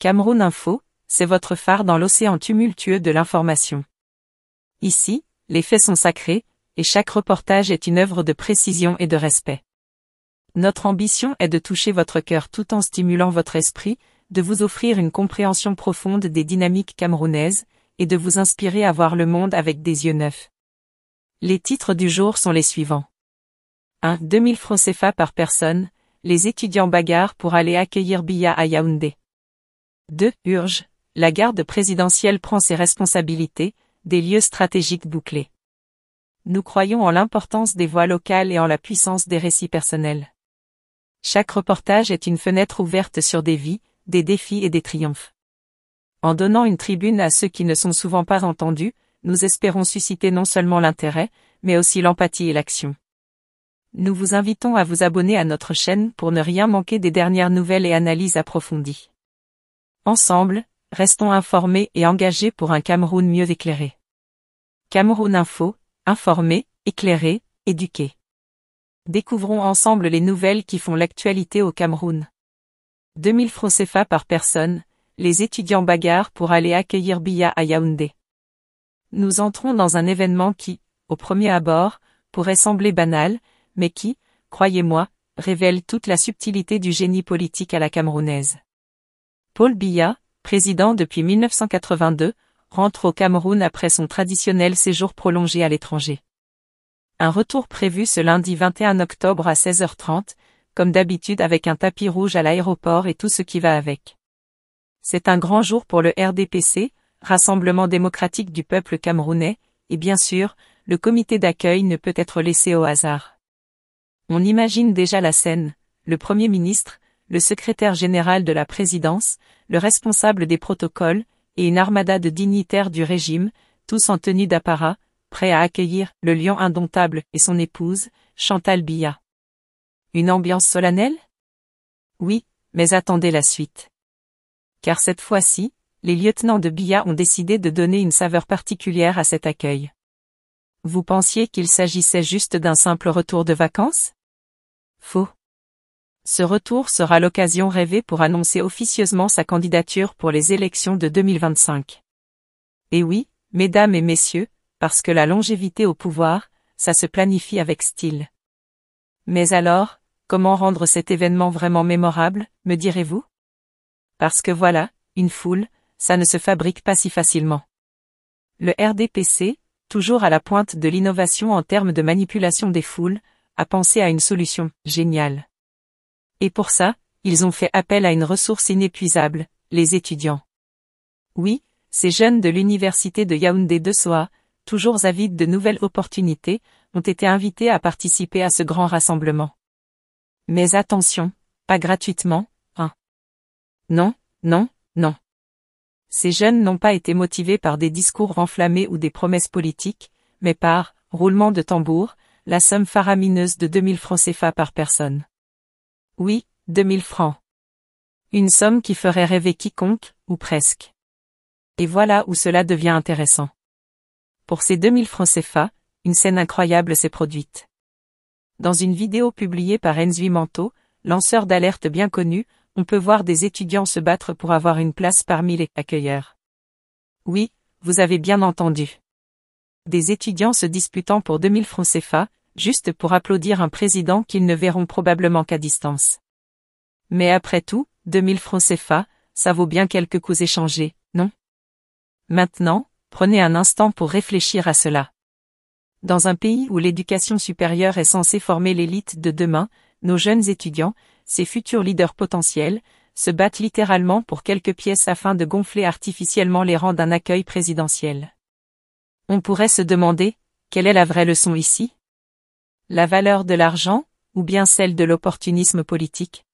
Cameroun Info, c'est votre phare dans l'océan tumultueux de l'information. Ici, les faits sont sacrés, et chaque reportage est une œuvre de précision et de respect. Notre ambition est de toucher votre cœur tout en stimulant votre esprit, de vous offrir une compréhension profonde des dynamiques camerounaises, et de vous inspirer à voir le monde avec des yeux neufs. Les titres du jour sont les suivants. 1. 2000 francs CFA par personne, les étudiants bagarrent pour aller accueillir Biya à Yaoundé. 2. Urge, la garde présidentielle prend ses responsabilités, des lieux stratégiques bouclés. Nous croyons en l'importance des voix locales et en la puissance des récits personnels. Chaque reportage est une fenêtre ouverte sur des vies, des défis et des triomphes. En donnant une tribune à ceux qui ne sont souvent pas entendus, nous espérons susciter non seulement l'intérêt, mais aussi l'empathie et l'action. Nous vous invitons à vous abonner à notre chaîne pour ne rien manquer des dernières nouvelles et analyses approfondies. Ensemble, restons informés et engagés pour un Cameroun mieux éclairé. Cameroun Info, informé, éclairé, éduqué. Découvrons ensemble les nouvelles qui font l'actualité au Cameroun. 2000 francs CFA par personne, les étudiants bagarrent pour aller accueillir Biya à Yaoundé. Nous entrons dans un événement qui, au premier abord, pourrait sembler banal, mais qui, croyez-moi, révèle toute la subtilité du génie politique à la camerounaise. Paul Biya, président depuis 1982, rentre au Cameroun après son traditionnel séjour prolongé à l'étranger. Un retour prévu ce lundi 21 octobre à 16h30, comme d'habitude avec un tapis rouge à l'aéroport et tout ce qui va avec. C'est un grand jour pour le RDPC, Rassemblement démocratique du peuple camerounais, et bien sûr, le comité d'accueil ne peut être laissé au hasard. On imagine déjà la scène, le Premier ministre, le secrétaire général de la présidence, le responsable des protocoles, et une armada de dignitaires du régime, tous en tenue d'apparat, prêts à accueillir le lion indomptable et son épouse, Chantal Billa. Une ambiance solennelle Oui, mais attendez la suite. Car cette fois-ci, les lieutenants de Billa ont décidé de donner une saveur particulière à cet accueil. Vous pensiez qu'il s'agissait juste d'un simple retour de vacances Faux ce retour sera l'occasion rêvée pour annoncer officieusement sa candidature pour les élections de 2025. Et oui, mesdames et messieurs, parce que la longévité au pouvoir, ça se planifie avec style. Mais alors, comment rendre cet événement vraiment mémorable, me direz-vous Parce que voilà, une foule, ça ne se fabrique pas si facilement. Le RDPC, toujours à la pointe de l'innovation en termes de manipulation des foules, a pensé à une solution géniale. Et pour ça, ils ont fait appel à une ressource inépuisable, les étudiants. Oui, ces jeunes de l'université de Yaoundé de Soa, toujours avides de nouvelles opportunités, ont été invités à participer à ce grand rassemblement. Mais attention, pas gratuitement, hein. Non, non, non. Ces jeunes n'ont pas été motivés par des discours renflammés ou des promesses politiques, mais par, roulement de tambour, la somme faramineuse de 2000 francs CFA par personne. Oui, deux mille francs. Une somme qui ferait rêver quiconque, ou presque. Et voilà où cela devient intéressant. Pour ces 2000 francs CFA, une scène incroyable s'est produite. Dans une vidéo publiée par Enzui Manto, lanceur d'alerte bien connu, on peut voir des étudiants se battre pour avoir une place parmi les accueilleurs. Oui, vous avez bien entendu. Des étudiants se disputant pour 2000 francs CFA, juste pour applaudir un président qu'ils ne verront probablement qu'à distance. Mais après tout, 2000 francs CFA, ça vaut bien quelques coups échangés, non Maintenant, prenez un instant pour réfléchir à cela. Dans un pays où l'éducation supérieure est censée former l'élite de demain, nos jeunes étudiants, ces futurs leaders potentiels, se battent littéralement pour quelques pièces afin de gonfler artificiellement les rangs d'un accueil présidentiel. On pourrait se demander, quelle est la vraie leçon ici la valeur de l'argent, ou bien celle de l'opportunisme politique.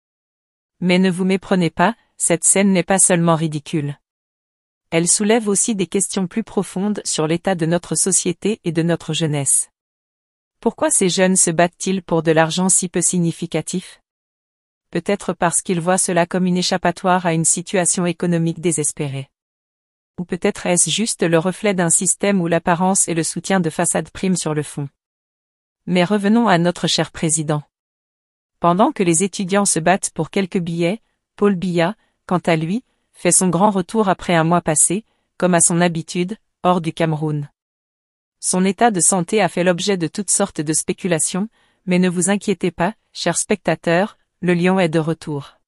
Mais ne vous méprenez pas, cette scène n'est pas seulement ridicule. Elle soulève aussi des questions plus profondes sur l'état de notre société et de notre jeunesse. Pourquoi ces jeunes se battent-ils pour de l'argent si peu significatif Peut-être parce qu'ils voient cela comme une échappatoire à une situation économique désespérée. Ou peut-être est-ce juste le reflet d'un système où l'apparence et le soutien de façade priment sur le fond. Mais revenons à notre cher président. Pendant que les étudiants se battent pour quelques billets, Paul Biya, quant à lui, fait son grand retour après un mois passé, comme à son habitude, hors du Cameroun. Son état de santé a fait l'objet de toutes sortes de spéculations, mais ne vous inquiétez pas, chers spectateurs, le lion est de retour.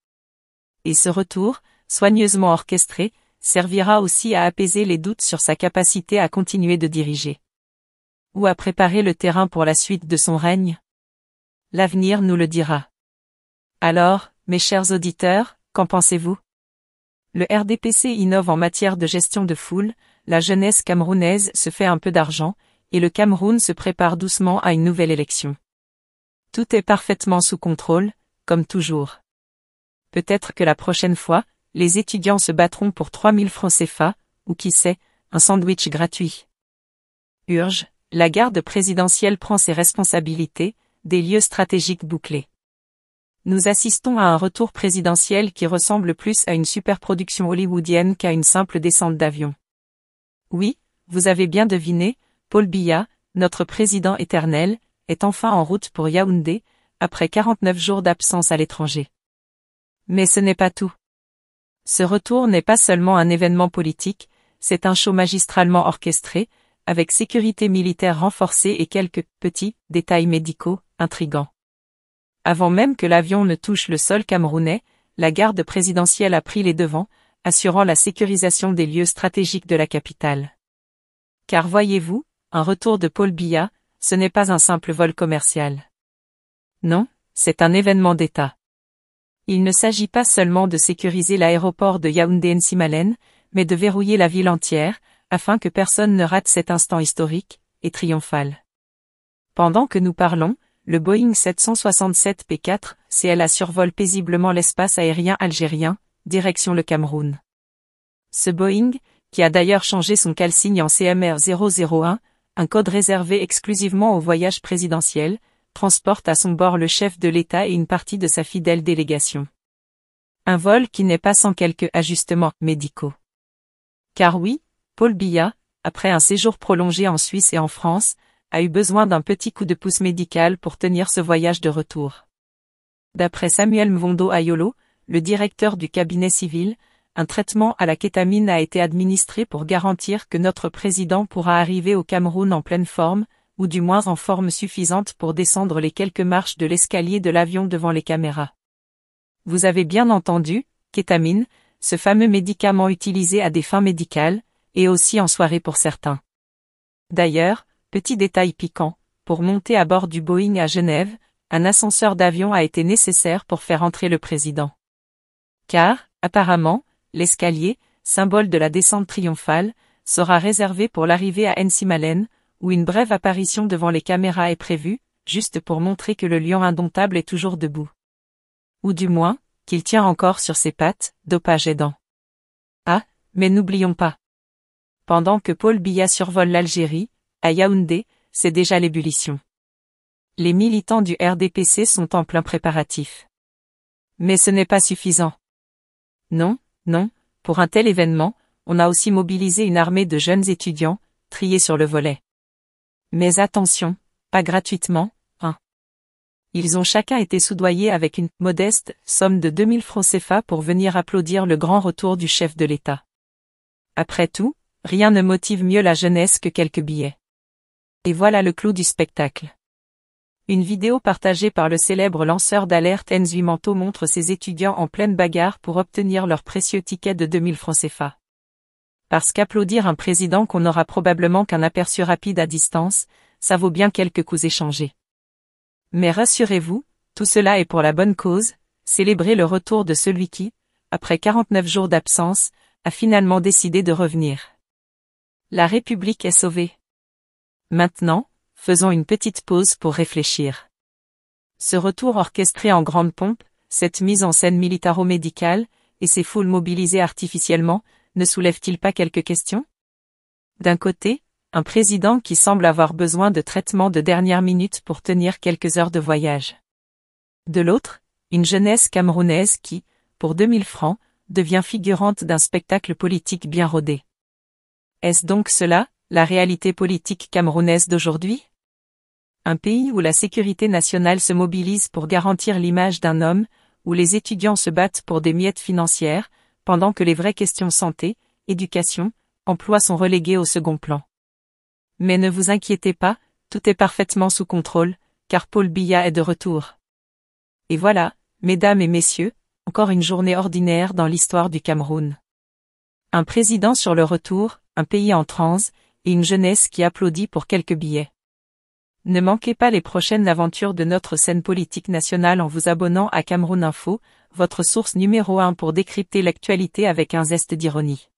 Et ce retour, soigneusement orchestré, servira aussi à apaiser les doutes sur sa capacité à continuer de diriger ou à préparer le terrain pour la suite de son règne L'avenir nous le dira. Alors, mes chers auditeurs, qu'en pensez-vous Le RDPC innove en matière de gestion de foule, la jeunesse camerounaise se fait un peu d'argent, et le Cameroun se prépare doucement à une nouvelle élection. Tout est parfaitement sous contrôle, comme toujours. Peut-être que la prochaine fois, les étudiants se battront pour 3000 francs CFA, ou qui sait, un sandwich gratuit. Urge, la garde présidentielle prend ses responsabilités, des lieux stratégiques bouclés. Nous assistons à un retour présidentiel qui ressemble plus à une superproduction hollywoodienne qu'à une simple descente d'avion. Oui, vous avez bien deviné, Paul Biya, notre président éternel, est enfin en route pour Yaoundé, après 49 jours d'absence à l'étranger. Mais ce n'est pas tout. Ce retour n'est pas seulement un événement politique, c'est un show magistralement orchestré, avec sécurité militaire renforcée et quelques petits détails médicaux intrigants. Avant même que l'avion ne touche le sol camerounais, la garde présidentielle a pris les devants, assurant la sécurisation des lieux stratégiques de la capitale. Car voyez-vous, un retour de Paul Biya, ce n'est pas un simple vol commercial. Non, c'est un événement d'État. Il ne s'agit pas seulement de sécuriser l'aéroport de Yaoundé-Nsimalen, mais de verrouiller la ville entière, afin que personne ne rate cet instant historique et triomphal. Pendant que nous parlons, le Boeing 767 P4 CLA survole paisiblement l'espace aérien algérien, direction le Cameroun. Ce Boeing, qui a d'ailleurs changé son calcigne en CMR 001, un code réservé exclusivement aux voyages présidentiels, transporte à son bord le chef de l'État et une partie de sa fidèle délégation. Un vol qui n'est pas sans quelques ajustements médicaux. Car oui, Paul Biya, après un séjour prolongé en Suisse et en France, a eu besoin d'un petit coup de pouce médical pour tenir ce voyage de retour. D'après Samuel Mvondo Ayolo, le directeur du cabinet civil, un traitement à la kétamine a été administré pour garantir que notre président pourra arriver au Cameroun en pleine forme, ou du moins en forme suffisante pour descendre les quelques marches de l'escalier de l'avion devant les caméras. Vous avez bien entendu, kétamine, ce fameux médicament utilisé à des fins médicales, et aussi en soirée pour certains. D'ailleurs, petit détail piquant, pour monter à bord du Boeing à Genève, un ascenseur d'avion a été nécessaire pour faire entrer le président. Car, apparemment, l'escalier, symbole de la descente triomphale, sera réservé pour l'arrivée à Ensimalen, où une brève apparition devant les caméras est prévue, juste pour montrer que le lion indomptable est toujours debout. Ou du moins, qu'il tient encore sur ses pattes, dopage aidant. Ah, mais n'oublions pas. Pendant que Paul Biya survole l'Algérie, à Yaoundé, c'est déjà l'ébullition. Les militants du RDPC sont en plein préparatif. Mais ce n'est pas suffisant. Non, non, pour un tel événement, on a aussi mobilisé une armée de jeunes étudiants, triés sur le volet. Mais attention, pas gratuitement, hein. Ils ont chacun été soudoyés avec une modeste somme de 2000 francs CFA pour venir applaudir le grand retour du chef de l'État. Après tout, Rien ne motive mieux la jeunesse que quelques billets. Et voilà le clou du spectacle. Une vidéo partagée par le célèbre lanceur d'alerte Enzo Manto montre ses étudiants en pleine bagarre pour obtenir leur précieux ticket de 2000 francs CFA. Parce qu'applaudir un président qu'on n'aura probablement qu'un aperçu rapide à distance, ça vaut bien quelques coups échangés. Mais rassurez-vous, tout cela est pour la bonne cause, célébrer le retour de celui qui, après 49 jours d'absence, a finalement décidé de revenir. La République est sauvée. Maintenant, faisons une petite pause pour réfléchir. Ce retour orchestré en grande pompe, cette mise en scène militaro-médicale, et ces foules mobilisées artificiellement, ne soulèvent-ils pas quelques questions D'un côté, un président qui semble avoir besoin de traitements de dernière minute pour tenir quelques heures de voyage. De l'autre, une jeunesse camerounaise qui, pour 2000 francs, devient figurante d'un spectacle politique bien rodé. Est-ce donc cela, la réalité politique camerounaise d'aujourd'hui Un pays où la sécurité nationale se mobilise pour garantir l'image d'un homme, où les étudiants se battent pour des miettes financières, pendant que les vraies questions santé, éducation, emploi sont reléguées au second plan. Mais ne vous inquiétez pas, tout est parfaitement sous contrôle, car Paul Biya est de retour. Et voilà, mesdames et messieurs, encore une journée ordinaire dans l'histoire du Cameroun. Un président sur le retour, un pays en transe, et une jeunesse qui applaudit pour quelques billets. Ne manquez pas les prochaines aventures de notre scène politique nationale en vous abonnant à Cameroun Info, votre source numéro 1 pour décrypter l'actualité avec un zeste d'ironie.